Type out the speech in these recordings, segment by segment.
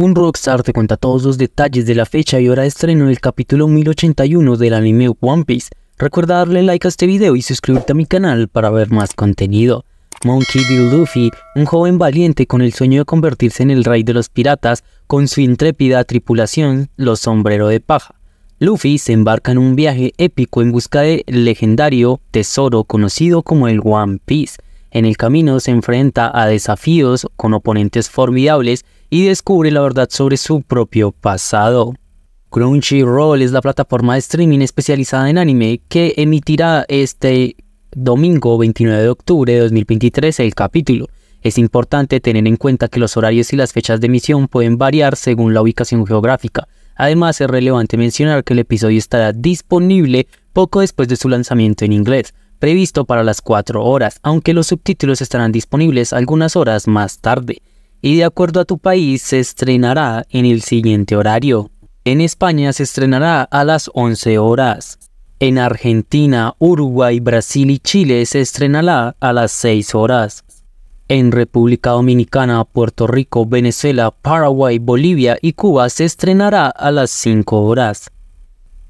Un Rockstar te cuenta todos los detalles de la fecha y hora de estreno del capítulo 1081 del anime One Piece. Recuerda darle like a este video y suscribirte a mi canal para ver más contenido. Monkey D. Luffy, un joven valiente con el sueño de convertirse en el rey de los piratas, con su intrépida tripulación, los sombrero de paja. Luffy se embarca en un viaje épico en busca del legendario tesoro conocido como el One Piece. En el camino se enfrenta a desafíos con oponentes formidables y descubre la verdad sobre su propio pasado. Crunchyroll es la plataforma de streaming especializada en anime que emitirá este domingo 29 de octubre de 2023 el capítulo. Es importante tener en cuenta que los horarios y las fechas de emisión pueden variar según la ubicación geográfica. Además, es relevante mencionar que el episodio estará disponible poco después de su lanzamiento en inglés, previsto para las 4 horas, aunque los subtítulos estarán disponibles algunas horas más tarde y de acuerdo a tu país se estrenará en el siguiente horario. En España se estrenará a las 11 horas. En Argentina, Uruguay, Brasil y Chile se estrenará a las 6 horas. En República Dominicana, Puerto Rico, Venezuela, Paraguay, Bolivia y Cuba se estrenará a las 5 horas.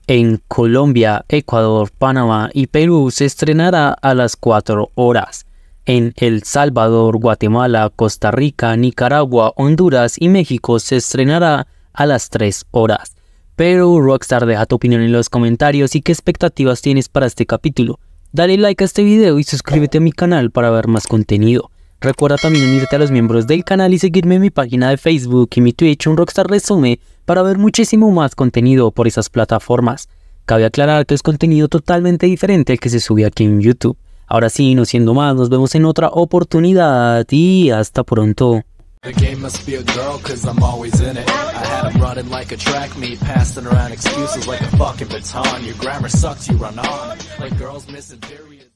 En Colombia, Ecuador, Panamá y Perú se estrenará a las 4 horas. En El Salvador, Guatemala, Costa Rica, Nicaragua, Honduras y México se estrenará a las 3 horas. Pero Rockstar deja tu opinión en los comentarios y qué expectativas tienes para este capítulo. Dale like a este video y suscríbete a mi canal para ver más contenido. Recuerda también unirte a los miembros del canal y seguirme en mi página de Facebook y mi Twitch Un Rockstar Resume para ver muchísimo más contenido por esas plataformas. Cabe aclarar que es contenido totalmente diferente al que se sube aquí en YouTube. Ahora sí, no siendo más, nos vemos en otra oportunidad y hasta pronto. The game must be a girl, cause I'm always in it. I had him em running like a track meet, passing around excuses like a fucking baton. Your grammar sucks, you run on. Like girls missing periods.